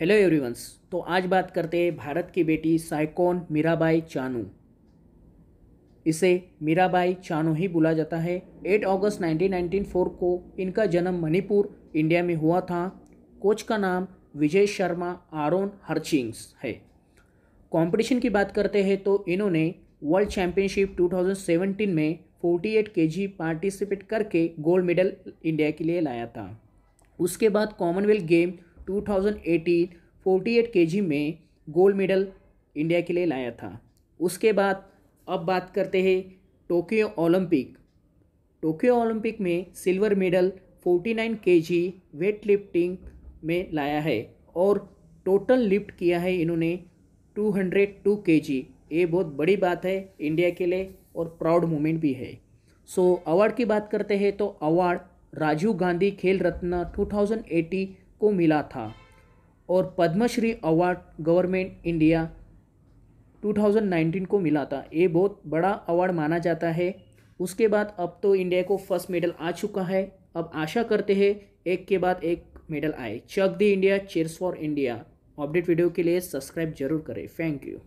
hello everyone's तो आज बात करते हैं भारत की बेटी साइकोन मीराबाई चानू इसे मीराबाई चानू ही बुला जाता है 8 अगस्त 1994 को इनका जन्म मणिपुर इंडिया में हुआ था कोच का नाम विजय शर्मा आरोन हर्चिंग्स है कंपटीशन की बात करते हैं तो इन्होंने वर्ल्ड चैम्पियनशिप 2017 में 48 के पार्टिसिपेट करके गोल्ड मेडल इंडिया के लिए लाया था उसके बाद कॉमनवेल्थ गेम 2018 48 केजी में गोल्ड मेडल इंडिया के लिए लाया था उसके बाद अब बात करते हैं टोक्यो ओलंपिक टोक्यो ओलंपिक में silver medal 49 KG weight lifting में लाया है और टोटल लिफ्ट किया है इन्होंने 202 जी ये बहुत बड़ी बात है इंडिया के लिए और प्राउड मोमेंट भी है सो so, अवार्ड की बात करते हैं तो अवार्ड राजीव गांधी खेल रत्न 2080 को मिला था और पद्मश्री अवार्ड गवर्नमेंट इंडिया 2019 को मिला था ये बहुत बड़ा अवार्ड माना जाता है उसके बाद अब तो इंडिया को फर्स्ट मेडल आ चुका है अब आशा करते हैं एक के बाद एक मेडल आए Chak De India cheers for India update video के लिए सब्सक्राइब जरूर करें थैंक यू